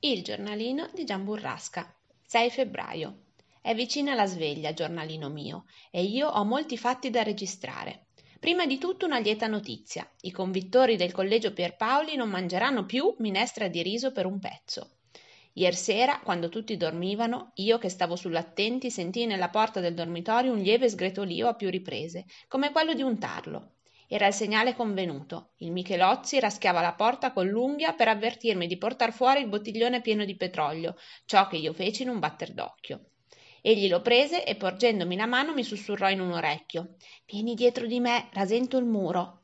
Il giornalino di Gian Burrasca, 6 febbraio. È vicina la sveglia, giornalino mio, e io ho molti fatti da registrare. Prima di tutto una lieta notizia. I convittori del collegio Pierpaoli non mangeranno più minestra di riso per un pezzo. Iersera, quando tutti dormivano, io che stavo sull'attenti sentii nella porta del dormitorio un lieve sgretolio a più riprese, come quello di un tarlo. Era il segnale convenuto. Il Michelozzi raschiava la porta con l'unghia per avvertirmi di portar fuori il bottiglione pieno di petrolio, ciò che io feci in un batter d'occhio. Egli lo prese e porgendomi la mano mi sussurrò in un orecchio: Vieni dietro di me, rasento il muro.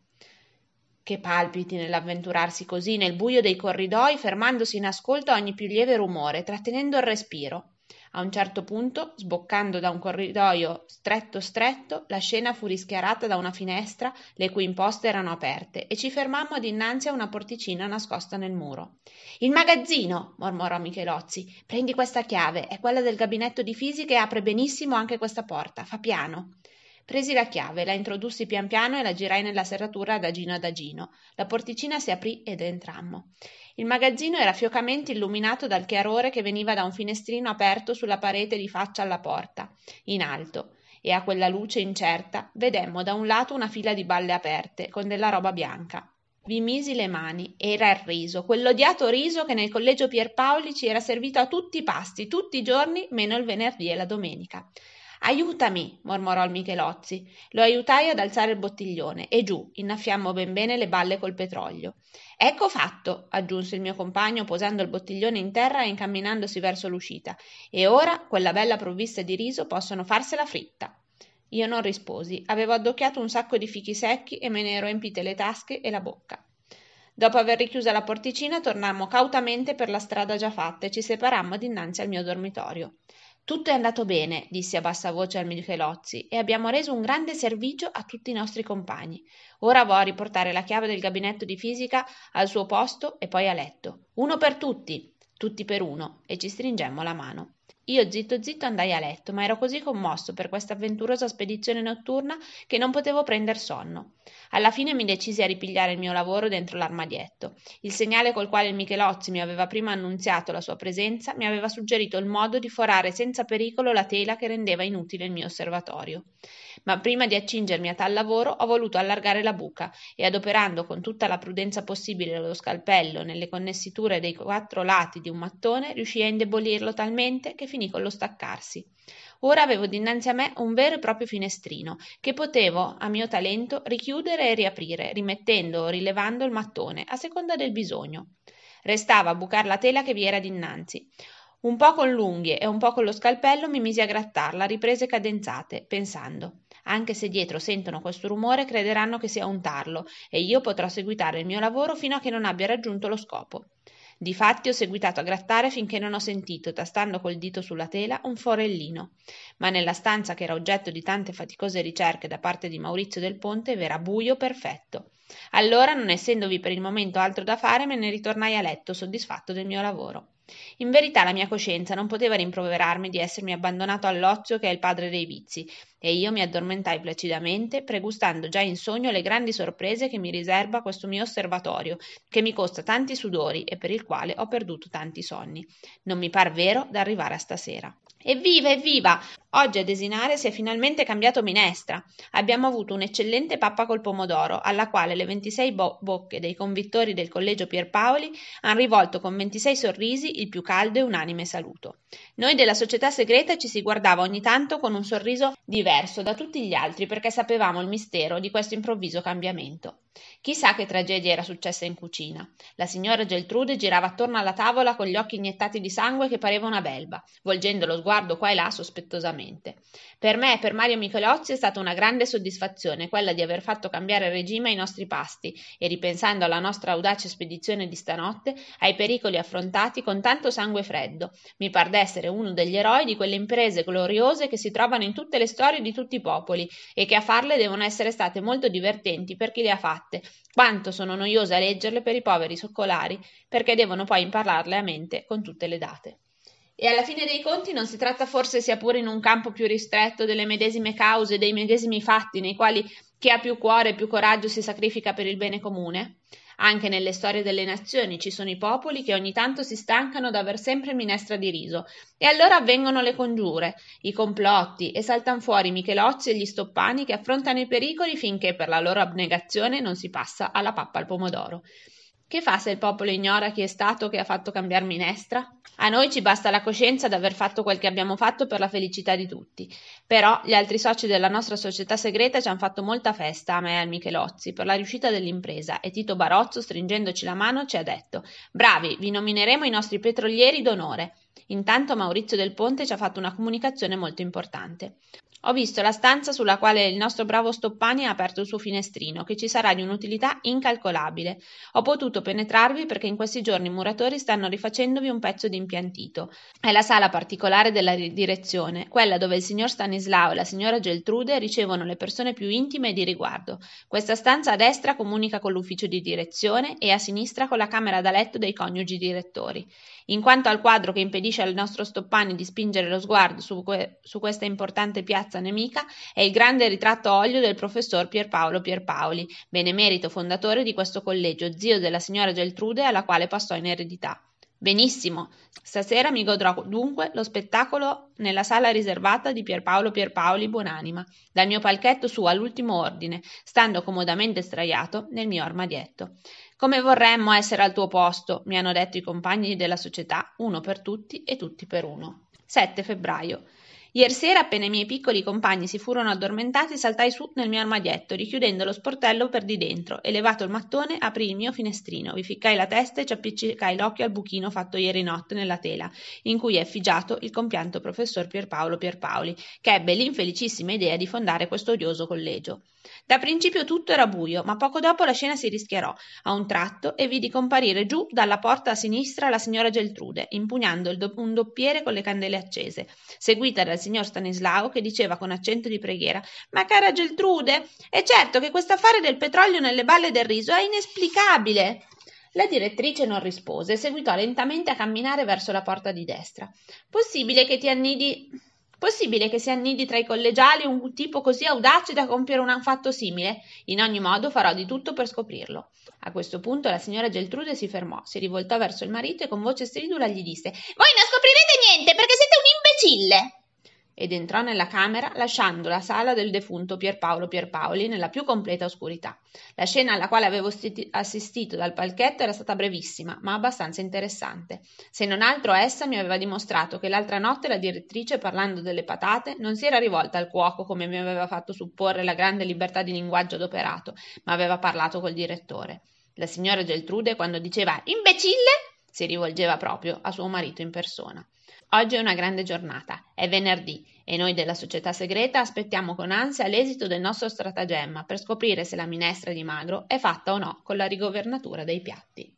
Che palpiti nell'avventurarsi così nel buio dei corridoi, fermandosi in ascolto a ogni più lieve rumore, trattenendo il respiro. A un certo punto, sboccando da un corridoio stretto stretto, la scena fu rischiarata da una finestra le cui imposte erano aperte e ci fermammo dinanzi a una porticina nascosta nel muro. Il magazzino! mormorò Michelozzi. Prendi questa chiave, è quella del gabinetto di fisica e apre benissimo anche questa porta. Fa piano. Presi la chiave, la introdussi pian piano e la girai nella serratura adagino adagino. La porticina si aprì ed entrammo. Il magazzino era fiocamente illuminato dal chiarore che veniva da un finestrino aperto sulla parete di faccia alla porta, in alto, e a quella luce incerta vedemmo da un lato una fila di balle aperte, con della roba bianca. Vi misi le mani, era il riso, quell'odiato riso che nel collegio Pierpaoli ci era servito a tutti i pasti, tutti i giorni, meno il venerdì e la domenica. Aiutami, mormorò il michelozzi lo ajutai ad alzare il bottiglione e giù innaffiammo ben bene le balle col petrolio ecco fatto aggiunse il mio compagno posando il bottiglione in terra e incamminandosi verso l'uscita e ora quella bella provvista di riso possono farsela fritta io non risposi avevo addocchiato un sacco di fichi secchi e me ne ero empite le tasche e la bocca Dopo aver richiusa la porticina tornammo cautamente per la strada già fatta e ci separammo dinanzi al mio dormitorio. Tutto è andato bene, disse a bassa voce al Michelozzi, e abbiamo reso un grande servigio a tutti i nostri compagni. Ora vo a riportare la chiave del gabinetto di fisica al suo posto e poi a letto. Uno per tutti, tutti per uno, e ci stringemmo la mano. Io zitto zitto andai a letto, ma ero così commosso per questa avventurosa spedizione notturna che non potevo prender sonno. Alla fine mi decisi a ripigliare il mio lavoro dentro l'armadietto. Il segnale col quale il Michelozzi mi aveva prima annunziato la sua presenza mi aveva suggerito il modo di forare senza pericolo la tela che rendeva inutile il mio osservatorio. Ma prima di accingermi a tal lavoro ho voluto allargare la buca e adoperando con tutta la prudenza possibile lo scalpello nelle connessiture dei quattro lati di un mattone riuscì a indebolirlo talmente che finì con lo staccarsi ora avevo dinanzi a me un vero e proprio finestrino che potevo a mio talento richiudere e riaprire rimettendo o rilevando il mattone a seconda del bisogno restava a bucar la tela che vi era dinanzi un po con l'unghie e un po con lo scalpello mi misi a grattarla a riprese cadenzate pensando anche se dietro sentono questo rumore crederanno che sia un tarlo e io potrò seguitare il mio lavoro fino a che non abbia raggiunto lo scopo difatti ho seguitato a grattare finché non ho sentito tastando col dito sulla tela un forellino ma nella stanza che era oggetto di tante faticose ricerche da parte di maurizio del ponte v'era buio perfetto allora non essendovi per il momento altro da fare me ne ritornai a letto soddisfatto del mio lavoro in verità la mia coscienza non poteva rimproverarmi di essermi abbandonato all'ozio che è il padre dei vizi e io mi addormentai placidamente pregustando già in sogno le grandi sorprese che mi riserba questo mio osservatorio che mi costa tanti sudori e per il quale ho perduto tanti sonni non mi par vero d'arrivare a stasera evviva evviva Oggi a desinare si è finalmente cambiato minestra. Abbiamo avuto un'eccellente pappa col pomodoro, alla quale le 26 bo- bocche dei convittori del collegio Pierpaoli hanno rivolto con 26 sorrisi il più caldo e unanime saluto. Noi della società segreta ci si guardava ogni tanto con un sorriso diverso da tutti gli altri perché sapevamo il mistero di questo improvviso cambiamento. Chissà che tragedia era successa in cucina. La signora Geltrude girava attorno alla tavola con gli occhi iniettati di sangue che pareva una belva, volgendo lo sguardo qua e là sospettosamente completamente. Per me e per Mario Michelozzi è stata una grande soddisfazione quella di aver fatto cambiare regime ai nostri pasti e ripensando alla nostra audace spedizione di stanotte, ai pericoli affrontati con tanto sangue freddo, mi par d'essere uno degli eroi di quelle imprese gloriose che si trovano in tutte le storie di tutti i popoli e che a farle devono essere state molto divertenti per chi le ha fatte, quanto sono noiose a leggerle per i poveri soccolari, perché devono poi impararle a mente con tutte le date. E alla fine dei conti non si tratta forse sia pure in un campo più ristretto delle medesime cause, dei medesimi fatti nei quali chi ha più cuore e più coraggio si sacrifica per il bene comune? Anche nelle storie delle nazioni ci sono i popoli che ogni tanto si stancano d'aver sempre minestra di riso e allora avvengono le congiure, i complotti e saltan fuori i Michelozzi e gli stoppani che affrontano i pericoli finché per la loro abnegazione non si passa alla pappa al pomodoro. Che fa se il popolo ignora chi è stato che ha fatto cambiar minestra? A noi ci basta la coscienza d'aver fatto quel che abbiamo fatto per la felicità di tutti. Però gli altri soci della nostra società segreta ci hanno fatto molta festa a me e al Michelozzi per la riuscita dell'impresa e Tito Barozzo, stringendoci la mano, ci ha detto Bravi, vi nomineremo i nostri petrolieri d'onore. Intanto Maurizio del Ponte ci ha fatto una comunicazione molto importante. Ho visto la stanza sulla quale il nostro bravo Stoppani ha aperto il suo finestrino, che ci sarà di un'utilità incalcolabile. Ho potuto penetrarvi perché in questi giorni i muratori stanno rifacendovi un pezzo di impiantito. È la sala particolare della direzione, quella dove il signor Stanislao e la signora Geltrude ricevono le persone più intime e di riguardo. Questa stanza a destra comunica con l'ufficio di direzione e a sinistra con la camera da letto dei coniugi direttori. In quanto al quadro che impedisce al nostro Stoppani di spingere lo sguardo su, que- su questa importante piazza piazza nemica è il grande ritratto a olio del professor Pierpaolo Pierpaoli, benemerito fondatore di questo collegio, zio della signora Geltrude alla quale passò in eredità. Benissimo, stasera mi godrò dunque lo spettacolo nella sala riservata di Pierpaolo Pierpaoli Buonanima, dal mio palchetto su all'ultimo ordine, stando comodamente straiato nel mio armadietto. Come vorremmo essere al tuo posto, mi hanno detto i compagni della società, uno per tutti e tutti per uno. 7 febbraio. Jersera, appena i miei piccoli compagni si furono addormentati, saltai su nel mio armadietto, richiudendo lo sportello per di dentro, e levato il mattone, aprii il mio finestrino, vi ficcai la testa e ci appiccicai l'occhio al buchino fatto ieri notte nella tela, in cui è effigiato il compianto professor Pierpaolo Pierpaoli, che ebbe l'infelicissima idea di fondare questo odioso collegio. Da principio tutto era buio, ma poco dopo la scena si rischiarò a un tratto e vidi comparire giù dalla porta a sinistra la signora Geltrude, impugnando do- un doppiere con le candele accese, seguita dal signor Stanislao che diceva con accento di preghiera ma cara geltrude è certo che questo affare del petrolio nelle balle del riso è inesplicabile la direttrice non rispose e seguitò lentamente a camminare verso la porta di destra possibile che ti annidi Possibile che si annidi tra i collegiali un tipo così audace da compiere un fatto simile? In ogni modo farò di tutto per scoprirlo. A questo punto la signora Geltrude si fermò, si rivoltò verso il marito e con voce stridula gli disse Voi non scoprirete niente perché siete un imbecille ed entrò nella camera lasciando la sala del defunto Pierpaolo Pierpaoli nella più completa oscurità. La scena alla quale avevo assistito dal palchetto era stata brevissima, ma abbastanza interessante. Se non altro essa mi aveva dimostrato che l'altra notte la direttrice, parlando delle patate, non si era rivolta al cuoco come mi aveva fatto supporre la grande libertà di linguaggio adoperato, ma aveva parlato col direttore. La signora Geltrude, quando diceva imbecille, si rivolgeva proprio a suo marito in persona. Oggi è una grande giornata, è venerdì e noi della società segreta aspettiamo con ansia l'esito del nostro stratagemma per scoprire se la minestra di magro è fatta o no con la rigovernatura dei piatti.